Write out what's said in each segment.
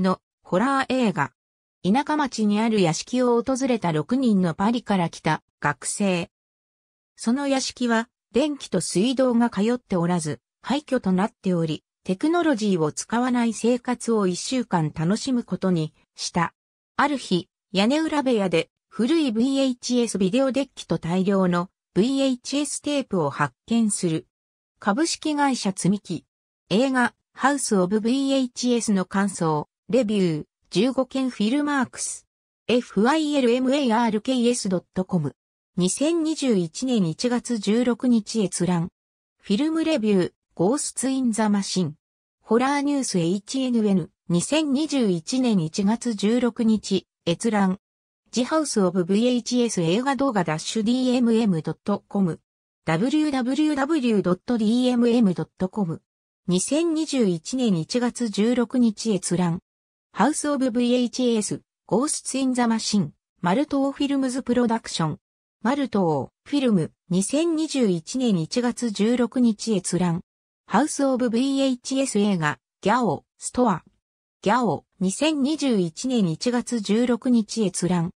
のホラー映画。田舎町にある屋敷を訪れた6人のパリから来た学生。その屋敷は電気と水道が通っておらず、廃墟となっており、テクノロジーを使わない生活を一週間楽しむことにした。ある日、屋根裏部屋で古い VHS ビデオデッキと大量の VHS テープを発見する。株式会社積み木。映画、ハウスオブ VHS の感想。レビュー、15件フィルマークス、filmarks.com。2021年1月16日閲覧。フィルムレビュー、ゴースツインザマシン。ホラーニュース HNN。2021年1月16日閲覧。ジハウスオブ VHS 映画動画 -dmm.com。www.dmm.com。2021年1月16日閲覧。ハウスオブ VHS、ゴースツインザマシン、マルトーフィルムズプロダクション。マルトー、フィルム、2021年1月16日閲覧。ハウスオブ VHS 映画、ギャオ、ストア。ギャオ、2021年1月16日閲覧。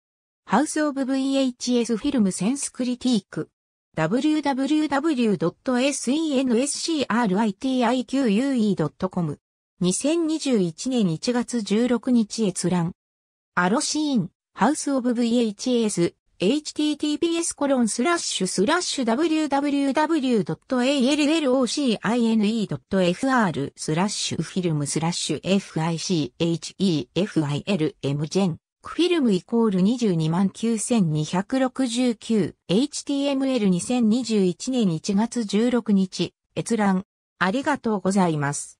ハウスオブ VHS フィルムセンスクリティーク。www.senscritique.com 2021年1月16日閲覧。アロシーン、ハウスオブ VHS、https コロンスラッシュスラッシュ www.allocine.fr スラッシュフィルムスラッシュ FICHEFILMGEN フィルムイコール229,269 HTML2021 年1月16日閲覧ありがとうございます。